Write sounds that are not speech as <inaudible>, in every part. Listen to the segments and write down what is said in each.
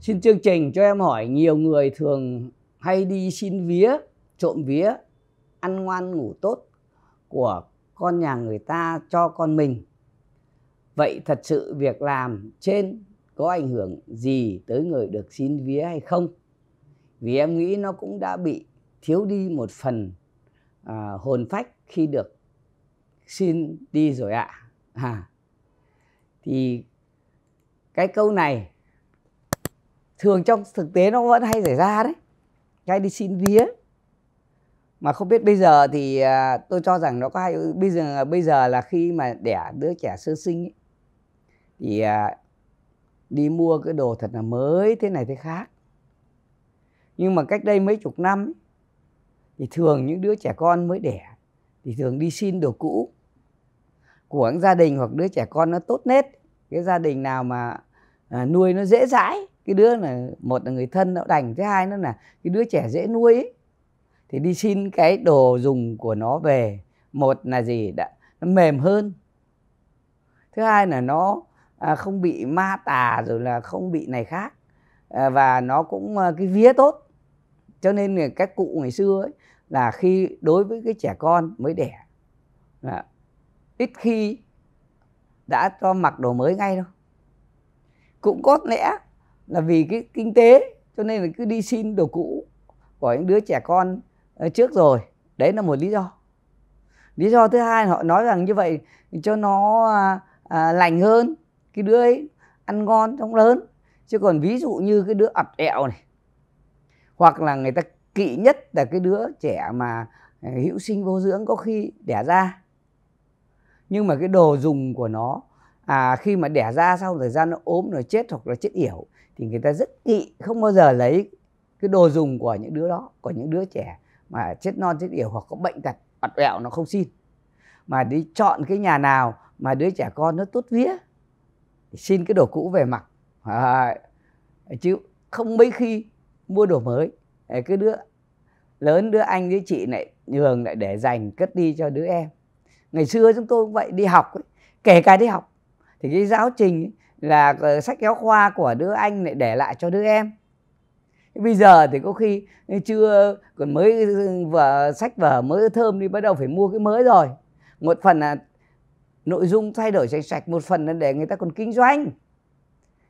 Xin chương trình cho em hỏi nhiều người thường hay đi xin vía, trộm vía, ăn ngoan ngủ tốt của con nhà người ta cho con mình. Vậy thật sự việc làm trên có ảnh hưởng gì tới người được xin vía hay không? Vì em nghĩ nó cũng đã bị thiếu đi một phần à, hồn phách khi được xin đi rồi ạ. À. à. Thì cái câu này thường trong thực tế nó vẫn hay xảy ra đấy ngay đi xin vía mà không biết bây giờ thì à, tôi cho rằng nó có hay bây giờ bây giờ là khi mà đẻ đứa trẻ sơ sinh ấy, thì à, đi mua cái đồ thật là mới thế này thế khác nhưng mà cách đây mấy chục năm ấy, thì thường những đứa trẻ con mới đẻ thì thường đi xin đồ cũ của những gia đình hoặc đứa trẻ con nó tốt nết cái gia đình nào mà à, nuôi nó dễ dãi cái đứa là một là người thân nó đành thứ hai nữa là cái đứa trẻ dễ nuôi ấy. thì đi xin cái đồ dùng của nó về một là gì đã nó mềm hơn thứ hai là nó à, không bị ma tà rồi là không bị này khác à, và nó cũng à, cái vía tốt cho nên là các cụ ngày xưa ấy là khi đối với cái trẻ con mới đẻ là ít khi đã cho mặc đồ mới ngay đâu cũng cốt lẽ là vì cái kinh tế cho nên là cứ đi xin đồ cũ của những đứa trẻ con ờ, trước rồi đấy là một lý do lý do thứ hai họ nói rằng như vậy cho nó à, à, lành hơn cái đứa ấy ăn ngon trong lớn chứ còn ví dụ như cái đứa ập ẹo này hoặc là người ta kỵ nhất là cái đứa trẻ mà ờ, hữu sinh vô dưỡng có khi đẻ ra nhưng mà cái đồ dùng của nó à, khi mà đẻ ra sau thời gian nó ốm rồi chết hoặc là chết yểu thì người ta rất kỵ không bao giờ lấy cái đồ dùng của những đứa đó của những đứa trẻ mà chết non chết yểu hoặc có bệnh tật mặt ẹo nó không xin mà đi chọn cái nhà nào mà đứa trẻ con nó tốt vía xin cái đồ cũ về mặc à, chứ không mấy khi mua đồ mới cái đứa lớn đứa anh đứa chị lại nhường lại để dành cất đi cho đứa em ngày xưa chúng tôi cũng vậy đi học ấy, kể cả đi học thì cái giáo trình ấy, là sách giáo khoa của đứa anh lại để lại cho đứa em bây giờ thì có khi chưa còn mới vở sách vở mới thơm đi bắt đầu phải mua cái mới rồi một phần là nội dung thay đổi sạch sạch một phần là để người ta còn kinh doanh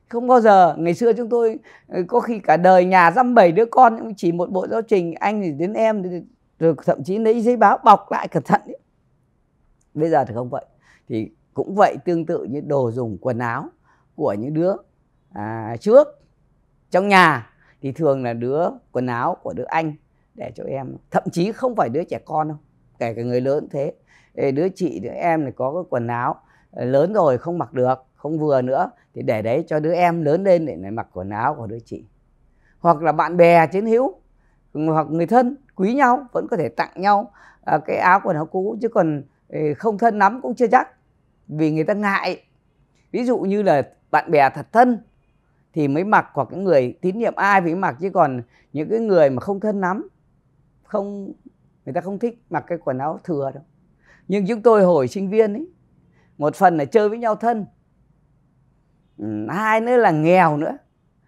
không bao giờ ngày xưa chúng tôi ờ, có khi cả đời nhà dăm bảy đứa con chỉ một bộ giáo trình anh thì đến em rồi thậm chí lấy giấy báo bọc lại cẩn thận ấy. bây giờ thì không vậy thì cũng vậy tương tự như đồ dùng quần áo của những đứa à, trước trong nhà thì thường là đứa quần áo của đứa anh để cho em thậm chí không phải đứa trẻ con đâu kể cả người lớn thế đứa chị đứa em này có cái quần áo ờ, lớn rồi không mặc được không vừa nữa thì để đấy cho đứa em lớn lên để lại mặc quần áo của đứa chị hoặc là bạn bè chiến hữu hoặc người thân quý nhau vẫn có thể tặng nhau à, cái áo quần áo cũ chứ còn không thân lắm cũng chưa chắc vì người ta ngại ví dụ như là bạn bè thật thân thì mới mặc hoặc cái người tín nhiệm ai thì mới mặc chứ còn những cái người mà không thân lắm không người ta không thích mặc cái quần áo thừa đâu nhưng chúng tôi hồi sinh viên ấy một phần là chơi với nhau thân ừ, hai nữa là nghèo nữa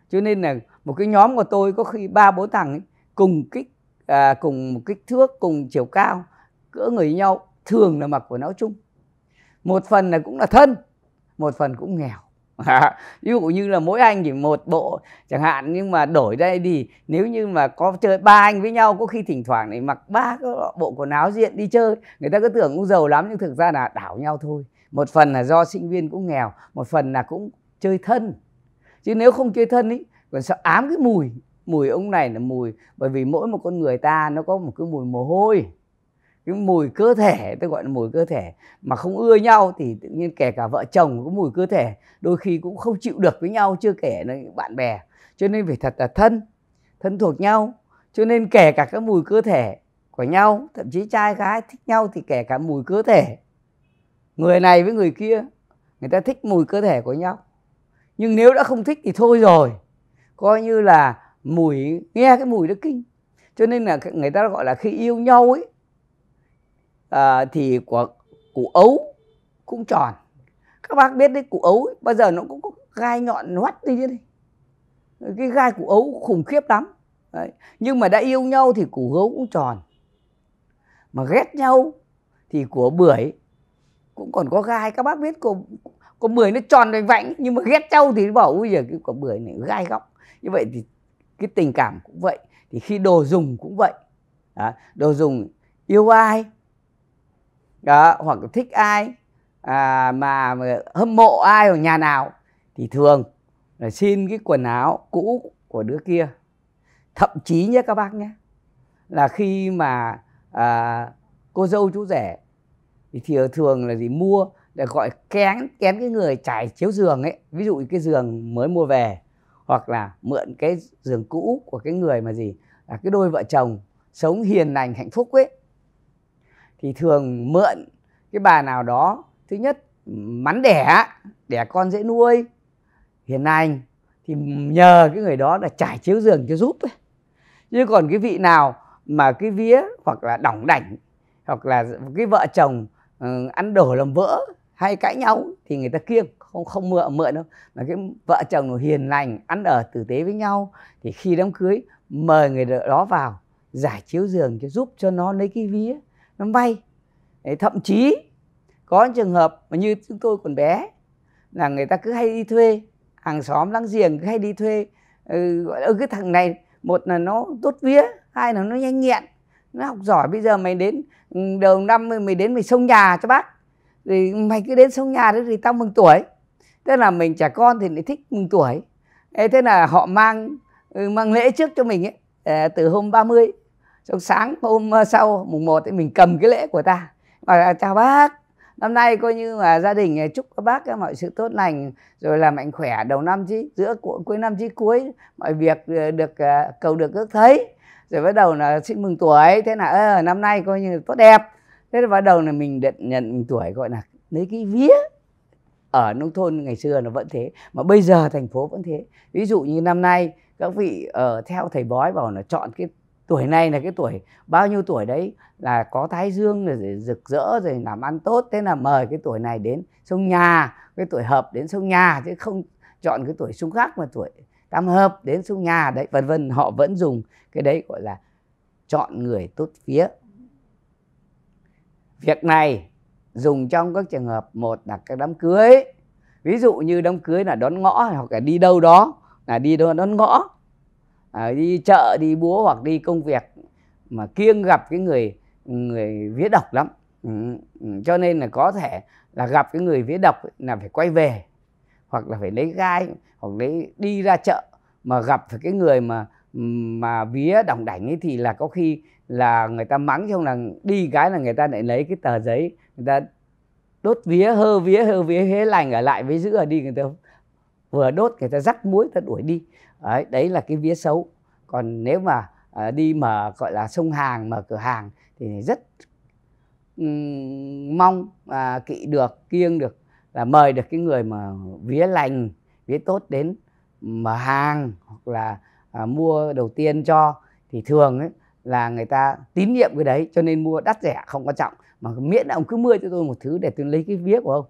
cho nên là một cái nhóm của tôi có khi ba bốn thằng ấy, cùng kích à, cùng một kích thước cùng chiều cao cỡ người nhau thường là mặc quần áo chung một phần là cũng là thân một phần cũng nghèo À, <laughs> ví dụ như là mỗi anh chỉ một bộ chẳng hạn nhưng mà đổi đây thì nếu như mà có chơi ba anh với nhau có khi thỉnh thoảng này mặc ba bộ quần áo diện đi chơi người ta cứ tưởng cũng giàu lắm nhưng thực ra là đảo nhau thôi một phần là do sinh viên cũng nghèo một phần là cũng chơi thân chứ nếu không chơi thân ý còn sợ ám cái mùi mùi ông này là mùi bởi vì mỗi một con người ta nó có một cái mùi mồ hôi cái mùi cơ thể tôi gọi là mùi cơ thể mà không ưa nhau thì tự nhiên kể cả vợ chồng có mùi cơ thể đôi khi cũng không chịu được với nhau chưa kể là bạn bè cho nên phải thật là thân thân thuộc nhau cho nên kể cả các mùi cơ thể của nhau thậm chí trai gái thích nhau thì kể cả mùi cơ thể người này với người kia người ta thích mùi cơ thể của nhau nhưng nếu đã không thích thì thôi rồi coi như là mùi nghe cái mùi đó kinh cho nên là người ta gọi là khi yêu nhau ấy à, thì của củ ấu cũng tròn các bác biết đấy củ ấu ấy, bao giờ nó cũng có gai nhọn hoắt như thế này cái gai củ ấu khủng khiếp lắm đấy. nhưng mà đã yêu nhau thì củ ấu cũng tròn mà ghét nhau thì của bưởi cũng còn có gai các bác biết của của bưởi nó tròn vành vạnh nhưng mà ghét nhau thì nó bảo bây giờ cái quả bưởi này gai góc như vậy thì cái tình cảm cũng vậy thì khi đồ dùng cũng vậy Đó, đồ dùng yêu ai đó hoặc thích ai à, mà, hâm mộ ai ở nhà nào thì thường là xin cái quần áo cũ của đứa kia thậm chí nhé các bác nhé là khi mà à, cô dâu chú rể thì thường là gì mua để gọi kén kén cái người trải chiếu giường ấy ví dụ cái giường mới mua về hoặc là mượn cái giường cũ của cái người mà gì là cái đôi vợ chồng sống hiền lành hạnh phúc ấy thì thường mượn cái bà nào đó thứ nhất mắn đẻ đẻ con dễ nuôi hiền lành thì nhờ cái người đó là trải chiếu giường cho giúp ấy. chứ còn cái vị nào mà cái vía hoặc là đỏng đảnh hoặc là cái vợ chồng ờ, ăn đổ làm vỡ hay cãi nhau thì người ta kiêng không không mượn mượn đâu mà cái vợ chồng nó hiền lành ăn ở tử tế với nhau thì khi đám cưới mời người đó vào giải chiếu giường cho giúp cho nó lấy cái vía nó vay thậm chí có trường hợp mà như chúng tôi còn bé là người ta cứ hay đi thuê hàng xóm láng giềng cứ hay đi thuê ừ, gọi là ừ, cái thằng này một là nó tốt vía hai là nó nhanh nhẹn nó học giỏi bây giờ mày đến ừ, đầu năm mày đến mày xông nhà cho bác thì mày cứ đến xông nhà đấy thì tao mừng tuổi thế là mình trẻ con thì lại thích mừng tuổi thế là họ mang mang lễ trước cho mình ấy à, từ hôm 30 mươi xong sáng hôm ờ, sau mùng 1 thì mình cầm cái lễ của ta và chào bác năm nay coi như là gia đình ờ, chúc các bác ờ, mọi sự tốt lành rồi là mạnh khỏe đầu năm chứ giữa cuối năm chứ cuối mọi việc được cầu được ước thấy rồi bắt đầu là xin mừng tuổi thế là năm nay coi như tốt đẹp thế là bắt đầu là mình định nhận tuổi gọi là lấy cái vía ở nông thôn ngày xưa nó vẫn thế mà bây giờ thành phố vẫn thế ví dụ như năm nay các vị ở uh, theo thầy bói vào là chọn cái tuổi này là cái tuổi bao nhiêu tuổi đấy là có thái dương rồi rực rỡ rồi làm ăn tốt thế là mời cái tuổi này đến sông nhà cái tuổi hợp đến sông nhà chứ không chọn cái tuổi xung khắc mà tuổi tam hợp đến sông nhà đấy vân vân họ vẫn dùng cái đấy gọi là chọn người tốt phía việc này dùng trong các trường hợp một là các đám cưới ví dụ như đám cưới là đón ngõ hoặc là đi đâu đó là đi đón ngõ à, đi chợ đi búa hoặc đi công việc mà kiêng gặp cái người người vía độc lắm ừ. ừ cho nên là có thể là gặp cái người vía độc là phải quay về hoặc là phải lấy gai hoặc lấy đi ra chợ mà gặp phải cái người mà mà vía đỏng đảnh ấy thì là có khi là người ta mắng xong là đi cái là người ta lại lấy cái tờ giấy người ta đốt vía hơ vía hơ vía hế lành ở lại với giữa đi người ta vừa đốt người ta rắc muối ta đuổi đi đấy, đấy là cái vía xấu còn nếu mà à, đi mở gọi là sông hàng mở cửa hàng thì rất um, mong à, kỵ được kiêng được là mời được cái người mà vía lành vía tốt đến mở hàng hoặc là à, mua đầu tiên cho thì thường ấy, là người ta tín nhiệm cái đấy cho nên mua đắt rẻ không quan trọng mà miễn là ông cứ mua cho tôi một thứ để tôi lấy cái vía của ông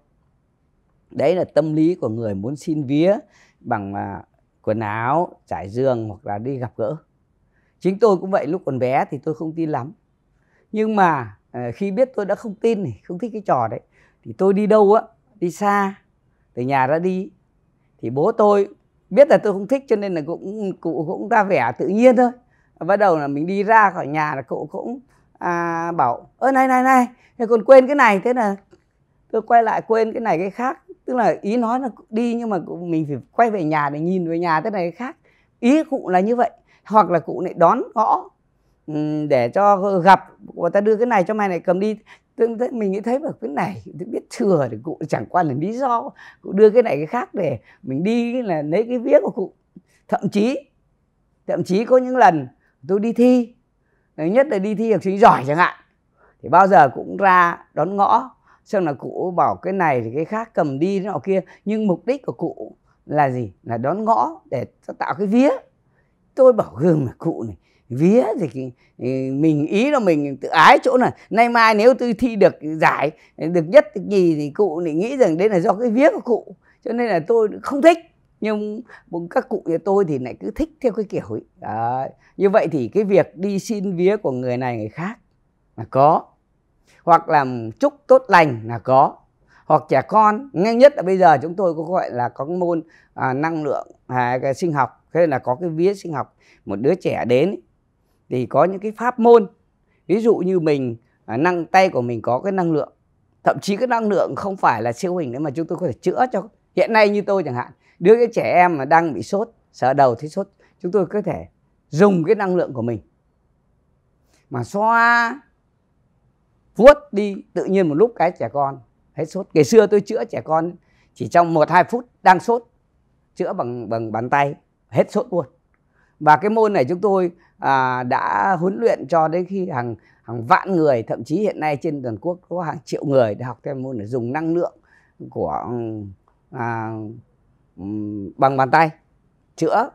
đấy là tâm lý của người muốn xin vía bằng à, quần áo trải giường hoặc là đi gặp gỡ chính tôi cũng vậy lúc còn bé thì tôi không tin lắm nhưng mà ờ, khi biết tôi đã không tin này không thích cái trò đấy thì tôi đi đâu á đi xa từ nhà ra đi thì bố tôi biết là tôi không thích cho nên là cũng cụ cũng ra vẻ tự nhiên thôi bắt đầu là mình đi ra khỏi nhà là cụ cũng à, bảo ơ này này này con quên cái này thế là cứ quay lại quên cái này cái khác tức là ý nói là đi nhưng mà mình phải quay về nhà để nhìn về nhà thế này cái khác ý cụ là như vậy hoặc là cụ lại đón gõ ừ, để cho gặp người ta đưa cái này cho mày này cầm đi mình nghĩ thấy được cái này tôi biết thừa thì cụ chẳng qua là lý do cụ đưa cái này cái khác để mình đi là lấy cái viết của cụ thậm chí thậm chí có những lần tôi đi thi nhất là đi thi học sinh giỏi chẳng hạn thì bao giờ cũng ra đón ngõ xong là cụ bảo cái này thì cái khác cầm đi nọ kia nhưng mục đích của cụ là gì là đón ngõ để tạo cái vía tôi bảo gương mà cụ này vía thì, ừ, mình ý là mình tự ái chỗ này nay mai nếu tôi thi được giải được nhất được nhì thì cụ này nghĩ rằng đấy là do cái vía của cụ cho nên là tôi không thích nhưng các cụ nhà tôi thì lại cứ thích theo cái kiểu ấy à, như vậy thì cái việc đi xin vía của người này người khác là có hoặc là chúc tốt lành là có hoặc trẻ con ngay nhất là bây giờ chúng tôi có gọi là có cái môn à, năng lượng à, cái sinh học thế là có cái vía sinh học một đứa trẻ đến thì có những cái pháp môn ví dụ như mình à, năng tay của mình có cái năng lượng thậm chí cái năng lượng không phải là siêu hình đấy mà chúng tôi có thể chữa cho hiện nay như tôi chẳng hạn đứa cái trẻ em mà đang bị sốt sợ đầu thấy sốt chúng tôi có thể dùng cái năng lượng của mình mà xoa vuốt đi tự nhiên một lúc cái trẻ con hết sốt ngày xưa tôi chữa trẻ con chỉ trong một hai phút đang sốt chữa bằng bằng bàn tay hết sốt luôn và cái môn này chúng tôi à, đã huấn luyện cho đến khi hàng hàng vạn người thậm chí hiện nay trên toàn quốc có hàng triệu người đã học thêm môn để dùng năng lượng của à, bằng bàn tay chữa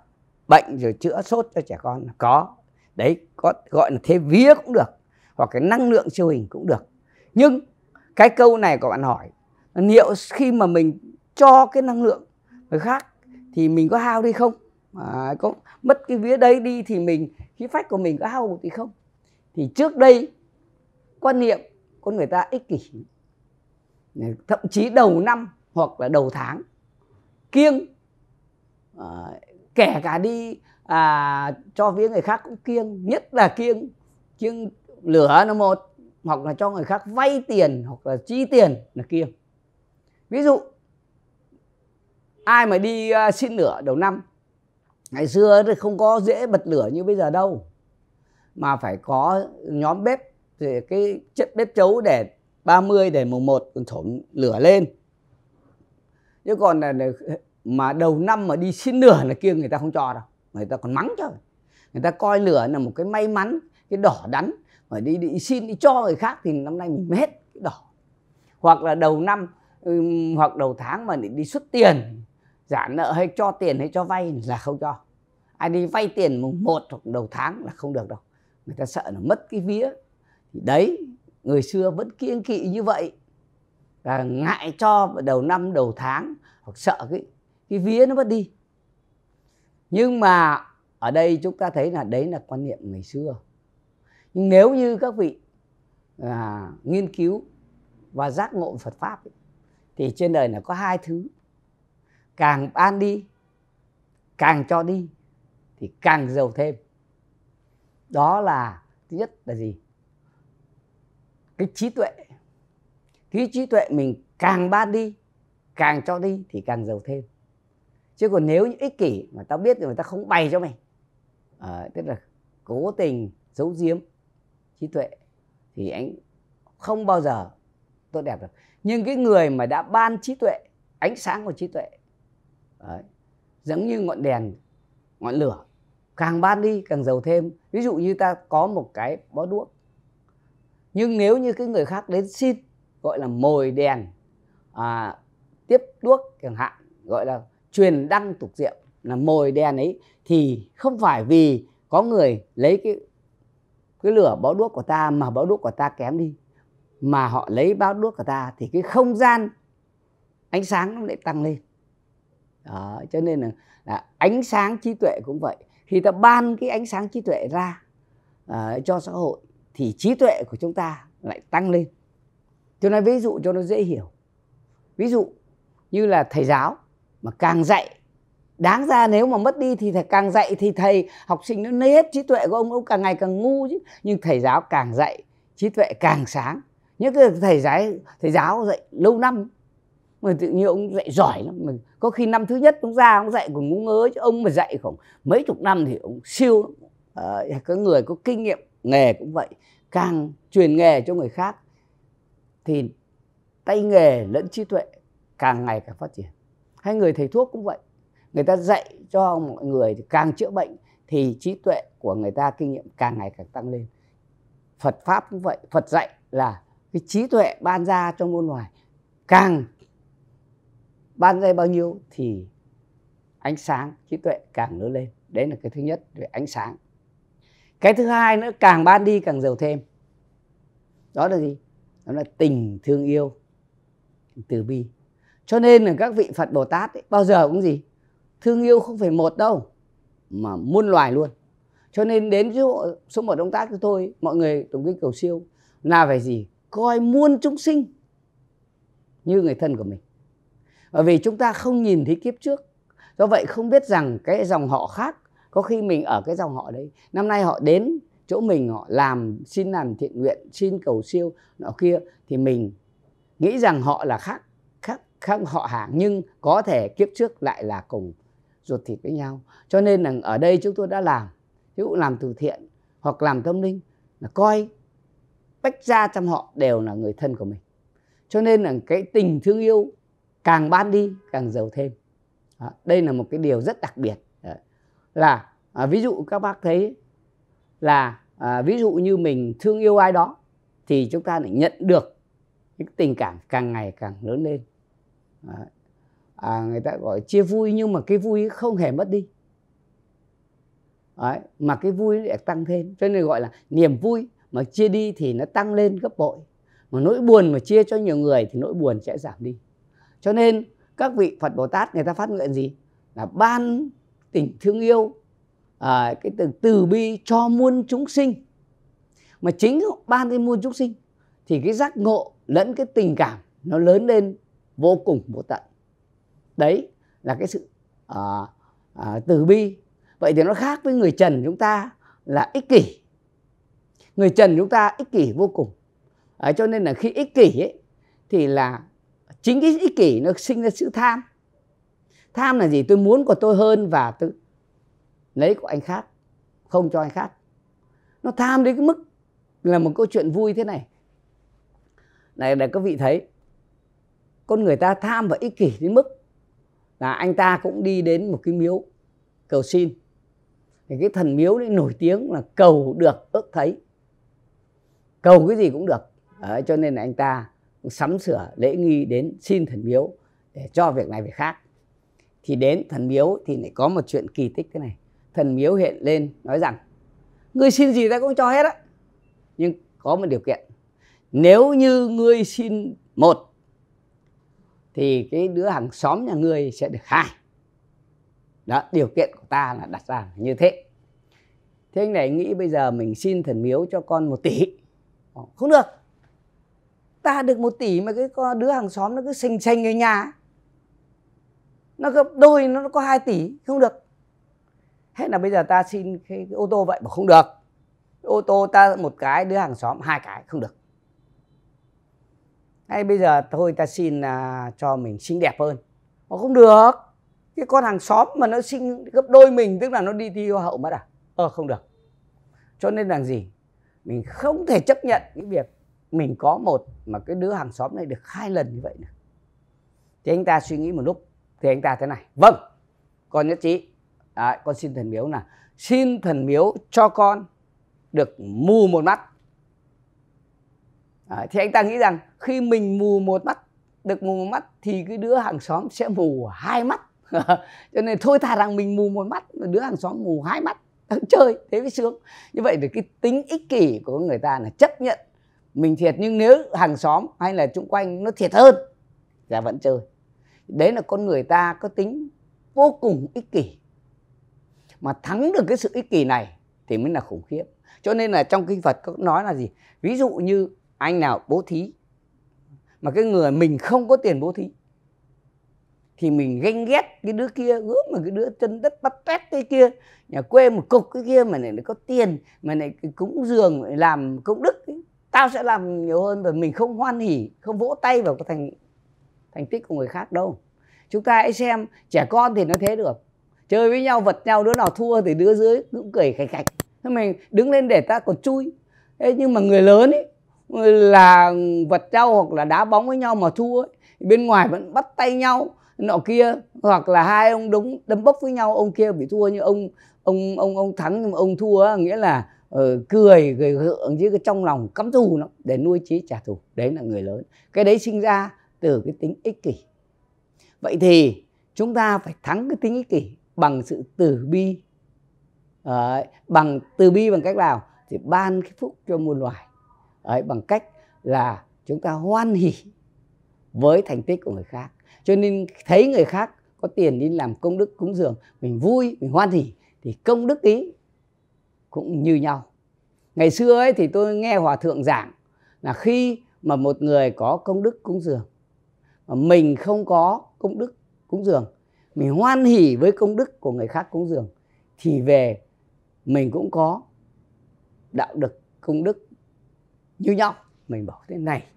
bệnh rồi chữa sốt cho trẻ con có đấy có gọi là thế vía cũng được hoặc cái năng lượng siêu hình cũng được nhưng cái câu này của bạn hỏi liệu khi mà mình cho cái năng lượng người khác thì mình có hao đi không à, có mất cái vía đây đi thì mình khí phách của mình có hao hụt thì không thì trước đây quan niệm con người ta ích kỷ thậm chí đầu năm hoặc là đầu tháng kiêng à, kể cả đi à, cho vía người khác cũng kiêng nhất là kiêng kiêng lửa nó một hoặc là cho người khác vay tiền hoặc là chi tiền là kia ví dụ ai mà đi à, xin lửa đầu năm ngày xưa thì không có dễ bật lửa như bây giờ đâu mà phải có nhóm bếp thì cái chất bếp chấu để 30 để mùng 1 còn lửa lên chứ còn là mà đầu năm mà đi xin lửa là kia người ta không cho đâu người ta còn mắng cho người ta coi lửa là một cái may mắn cái đỏ đắn phải đi đi xin đi cho người khác thì năm nay mình hết cái đỏ hoặc là đầu năm hoặc đầu tháng mà đi xuất tiền giả nợ hay cho tiền hay cho vay là không cho ai đi vay tiền mùng một hoặc đầu tháng là không được đâu người ta sợ là mất cái vía thì đấy người xưa vẫn kiêng kỵ như vậy là ngại cho đầu năm đầu tháng hoặc sợ cái cái vía nó mất đi nhưng mà ở đây chúng ta thấy là đấy là quan niệm ngày xưa nhưng nếu như các vị à, nghiên cứu và giác ngộ Phật pháp ấy, thì trên đời này có hai thứ càng ban đi càng cho đi thì càng giàu thêm đó là thứ nhất là gì cái trí tuệ cái trí tuệ mình càng ban đi càng cho đi thì càng giàu thêm chứ còn nếu như ích kỷ mà tao biết thì người ta không bày cho mày à, tức là cố tình giấu giếm trí tuệ thì anh không bao giờ tốt đẹp được nhưng cái người mà đã ban trí tuệ ánh sáng của trí tuệ đấy, giống như ngọn đèn ngọn lửa càng ban đi càng giàu thêm ví dụ như ta có một cái bó đuốc nhưng nếu như cái người khác đến xin gọi là mồi đèn à, tiếp đuốc chẳng hạn gọi là truyền đăng tục diệm là mồi đèn ấy thì không phải vì có người lấy cái cái lửa báo đuốc của ta mà báo đuốc của ta kém đi mà họ lấy báo đuốc của ta thì cái không gian ánh sáng nó lại tăng lên đó, cho nên là, là ánh sáng trí tuệ cũng vậy khi ta ban cái ánh sáng trí tuệ ra uh, cho xã hội thì trí tuệ của chúng ta lại tăng lên tôi nói ví dụ cho nó dễ hiểu ví dụ như là thầy giáo mà càng dạy đáng ra nếu mà mất đi thì thầy càng dạy thì thầy học sinh nó nết trí tuệ của ông ông càng ngày càng ngu chứ nhưng thầy giáo càng dạy trí tuệ càng sáng những cái thầy giáo thầy giáo dạy lâu năm mà tự nhiên ông dạy giỏi lắm mà có khi năm thứ nhất ông ra ông dạy còn ngu ngớ chứ ông mà dạy khoảng mấy chục năm thì ông siêu à, có người có kinh nghiệm nghề cũng vậy càng truyền nghề cho người khác thì tay nghề lẫn trí tuệ càng ngày càng phát triển hay người thầy thuốc cũng vậy người ta dạy cho mọi người thì càng chữa bệnh thì trí tuệ của người ta kinh nghiệm càng ngày càng tăng lên phật pháp cũng vậy phật dạy là cái trí tuệ ban ra cho muôn loài càng ban ra bao nhiêu thì ánh sáng trí tuệ càng lớn lên đấy là cái thứ nhất về ánh sáng cái thứ hai nữa càng ban đi càng giàu thêm đó là gì đó là tình thương yêu từ bi cho nên là các vị phật bồ tát ấy, bao giờ cũng gì thương yêu không phải một đâu mà muôn loài luôn cho nên đến chỗ số một động tác của tôi mọi người tổng kinh cầu siêu là phải gì coi muôn chúng sinh như người thân của mình bởi vì chúng ta không nhìn thấy kiếp trước do vậy không biết rằng cái dòng họ khác có khi mình ở cái dòng họ đấy năm nay họ đến chỗ mình họ làm xin làm thiện nguyện xin cầu siêu nọ kia thì mình nghĩ rằng họ là khác khác khác họ hàng nhưng có thể kiếp trước lại là cùng ruột thịt với nhau cho nên là ở đây chúng tôi đã làm ví dụ làm từ thiện hoặc làm tâm linh là coi tách ra trong họ đều là người thân của mình cho nên là cái tình thương yêu càng ban đi càng giàu thêm à, đây là một cái điều rất đặc biệt à, là à, ví dụ các bác thấy là à, ví dụ như mình thương yêu ai đó thì chúng ta lại nhận được những tình cảm càng ngày càng lớn lên à, à, người ta gọi chia vui nhưng mà cái vui không hề mất đi Đấy, mà cái vui lại tăng thêm cho nên gọi là niềm vui mà chia đi thì nó tăng lên gấp bội mà nỗi buồn mà chia cho nhiều người thì nỗi buồn sẽ giảm đi cho nên các vị phật bồ tát người ta phát nguyện gì là ban tình thương yêu à, cái từ từ bi cho muôn chúng sinh mà chính ban cái muôn chúng sinh thì cái giác ngộ lẫn cái tình cảm nó lớn lên vô cùng vô tận đấy là cái sự à, à, từ bi vậy thì nó khác với người trần chúng ta là ích kỷ người trần chúng ta ích kỷ vô cùng à, cho nên là khi ích kỷ ấy, thì là chính cái ích kỷ nó sinh ra sự tham tham là gì tôi muốn của tôi hơn và tôi lấy của anh khác không cho anh khác nó tham đến cái mức là một câu chuyện vui thế này này để các vị thấy con người ta tham và ích kỷ đến mức là anh ta cũng đi đến một cái miếu cầu xin thì cái thần miếu đấy nổi tiếng là cầu được ước thấy cầu cái gì cũng được Đấy, cho nên là anh ta cũng sắm sửa lễ nghi đến xin thần miếu để cho việc này việc khác thì đến thần miếu thì lại có một chuyện kỳ tích thế này thần miếu hiện lên nói rằng ngươi xin gì ta cũng cho hết á nhưng có một điều kiện nếu như ngươi xin một thì cái đứa hàng xóm nhà ngươi sẽ được hai đó điều kiện của ta là đặt ra như thế thế anh này nghĩ bây giờ mình xin thần miếu cho con một tỷ ờ, không được ta được một tỷ mà cái con đứa hàng xóm nó cứ xanh xanh ở nhà nó gấp đôi nó có 2 tỷ không được thế là bây giờ ta xin cái, cái ô tô vậy mà không được ô tô ta một cái đứa hàng xóm hai cái không được hay bây giờ thôi ta xin à, cho mình xinh đẹp hơn mà không được cái con hàng xóm mà nó sinh gấp đôi mình tức là nó đi thi hoa hậu mất à ờ không được cho nên là gì mình không thể chấp nhận cái việc mình có một mà cái đứa hàng xóm này được hai lần như vậy nữa thì anh ta suy nghĩ một lúc thì anh ta thế này vâng con nhất trí à, con xin thần miếu là xin thần miếu cho con được mù một mắt à, thì anh ta nghĩ rằng khi mình mù một mắt được mù một mắt thì cái đứa hàng xóm sẽ mù hai mắt <laughs> cho nên thôi thà rằng mình mù một mắt đứa hàng xóm mù hai mắt <laughs> chơi thế mới sướng như vậy thì cái tính ích kỷ của người ta là chấp nhận mình thiệt nhưng nếu hàng xóm hay là chung quanh nó thiệt hơn là vẫn chơi đấy là con người ta có tính vô cùng ích kỷ mà thắng được cái sự ích kỷ này thì mới là khủng khiếp cho nên là trong kinh phật có nói là gì ví dụ như anh nào bố thí mà cái người mình không có tiền bố thí thì mình ganh ghét cái đứa kia gớm mà cái đứa chân đất bắt tét cái kia nhà quê một cục cái kia mà này nó có tiền mà này cúng dường làm công đức ấy. tao sẽ làm nhiều hơn và mình không hoan hỉ không vỗ tay vào cái thành thành tích của người khác đâu chúng ta hãy xem trẻ con thì nó thế được chơi với nhau vật nhau đứa nào thua thì đứa dưới cũng cười khạch khạch mình đứng lên để ta còn chui thế nhưng mà người lớn ấy là vật trao hoặc là đá bóng với nhau mà thua ấy. bên ngoài vẫn bắt tay nhau nọ kia hoặc là hai ông đúng đấm bốc với nhau ông kia bị thua nhưng ông ông ông ông thắng nhưng mà ông thua ấy, nghĩa là uh, cười cười hượng chứ trong lòng cắm thù nó để nuôi trí trả thù đấy là người lớn cái đấy sinh ra từ cái tính ích kỷ vậy thì chúng ta phải thắng cái tính ích kỷ bằng sự từ bi à, bằng từ bi bằng cách nào thì ban cái phúc cho muôn loài Đấy, bằng cách là chúng ta hoan hỉ với thành tích của người khác cho nên thấy người khác có tiền đi làm công đức cúng dường mình vui mình hoan hỉ thì công đức ý cũng như nhau ngày xưa ấy thì tôi nghe hòa thượng giảng là khi mà một người có công đức cúng dường mà mình không có công đức cúng dường mình hoan hỉ với công đức của người khác cúng dường thì về mình cũng có đạo đức công đức như nhau mình bảo thế này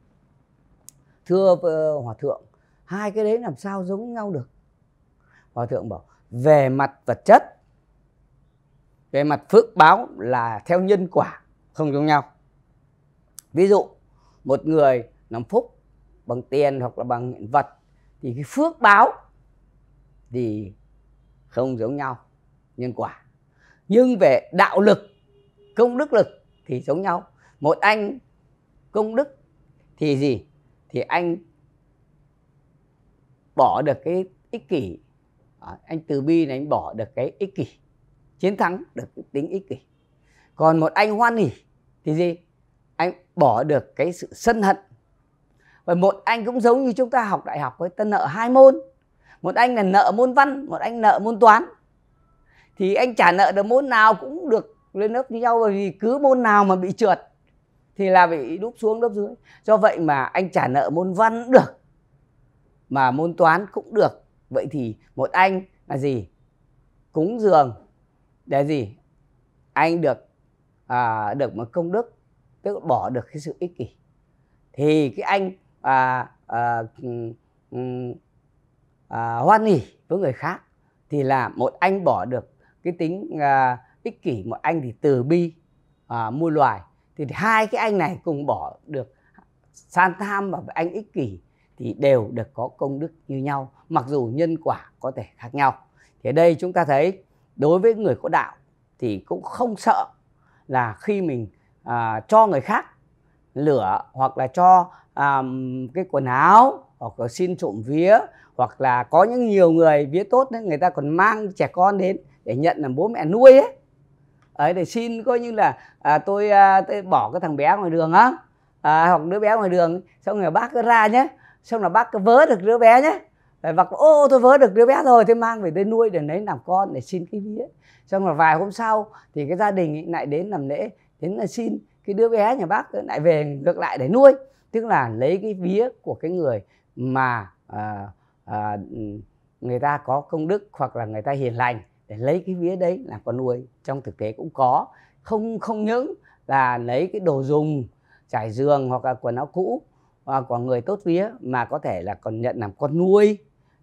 thưa ờ, hòa thượng hai cái đấy làm sao giống nhau được hòa thượng bảo về mặt vật chất về mặt phước báo là theo nhân quả không giống nhau ví dụ một người làm phúc bằng tiền hoặc là bằng hiện vật thì cái phước báo thì không giống nhau nhân quả nhưng về đạo lực công đức lực thì giống nhau một anh công đức thì gì thì anh bỏ được cái ích kỷ à, anh từ bi này anh bỏ được cái ích kỷ chiến thắng được cái tính ích kỷ còn một anh hoan hỉ thì gì anh bỏ được cái sự sân hận và một anh cũng giống như chúng ta học đại học với ta nợ hai môn một anh là nợ môn văn một anh nợ môn toán thì anh trả nợ được môn nào cũng được lên lớp với nhau bởi vì cứ môn nào mà bị trượt thì là bị đúp xuống đúp dưới do vậy mà anh trả nợ môn văn được mà môn toán cũng được vậy thì một anh là gì cúng dường để gì anh được à, được một công đức tức bỏ được cái sự ích kỷ thì cái anh à, à, ừ, à, hoan hỉ với người khác thì là một anh bỏ được cái tính à, ích kỷ một anh thì từ bi à, mua loài thì hai cái anh này cùng bỏ được san tham và anh ích kỷ thì đều được có công đức như nhau mặc dù nhân quả có thể khác nhau thì ở đây chúng ta thấy đối với người có đạo thì cũng không sợ là khi mình à, cho người khác lửa hoặc là cho à, cái quần áo hoặc là xin trộm vía hoặc là có những nhiều người vía tốt đấy người ta còn mang trẻ con đến để nhận làm bố mẹ nuôi ấy ấy để xin coi như là à, tôi, à, tôi bỏ cái thằng bé ngoài đường á à, hoặc đứa bé ngoài đường xong rồi bác cứ ra nhé xong là bác cứ vớ được đứa bé nhé và ô tôi vớ được đứa bé rồi thế mang về đây nuôi để lấy làm con để xin cái vía xong là vài hôm sau thì cái gia đình lại đến làm lễ đến là xin cái đứa bé nhà bác lại về ngược lại để nuôi tức là lấy cái vía của cái người mà à, à, người ta có công đức hoặc là người ta hiền lành để lấy cái vía đấy làm con nuôi trong thực tế cũng có không không những là lấy cái đồ dùng trải giường hoặc là quần áo cũ hoặc của người tốt vía mà có thể là còn nhận làm con nuôi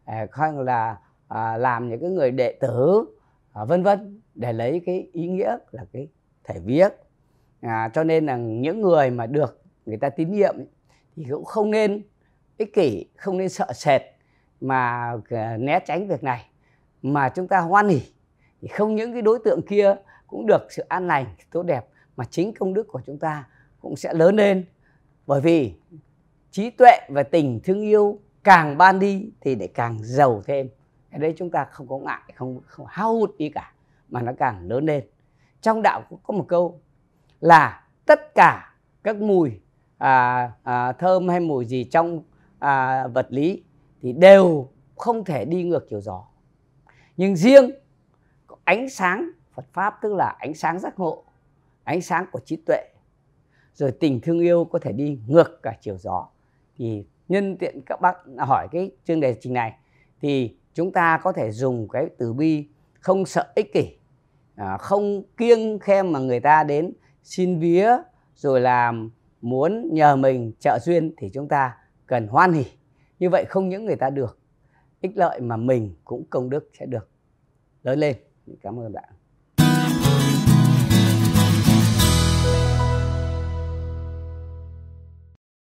à, hay là à, làm những cái người đệ tử à, vân vân để lấy cái ý nghĩa là cái thể vía à, cho nên là những người mà được người ta tín nhiệm thì cũng không nên ích kỷ không nên sợ sệt mà né tránh việc này mà chúng ta hoan hỉ thì không những cái đối tượng kia cũng được sự an lành tốt đẹp mà chính công đức của chúng ta cũng sẽ lớn lên bởi vì trí tuệ và tình thương yêu càng ban đi thì để càng giàu thêm ở đây chúng ta không có ngại không không hao hụt gì cả mà nó càng lớn lên trong đạo cũng có một câu là tất cả các mùi à, à, thơm hay mùi gì trong à, vật lý thì đều không thể đi ngược chiều gió nhưng riêng ánh sáng Phật pháp tức là ánh sáng giác ngộ, ánh sáng của trí tuệ. Rồi tình thương yêu có thể đi ngược cả chiều gió. Thì nhân tiện các bác hỏi cái chương đề trình này thì chúng ta có thể dùng cái từ bi không sợ ích kỷ, à, không kiêng khem mà người ta đến xin vía rồi làm muốn nhờ mình trợ duyên thì chúng ta cần hoan hỉ. Như vậy không những người ta được ích lợi mà mình cũng công đức sẽ được lớn lên cảm ơn bạn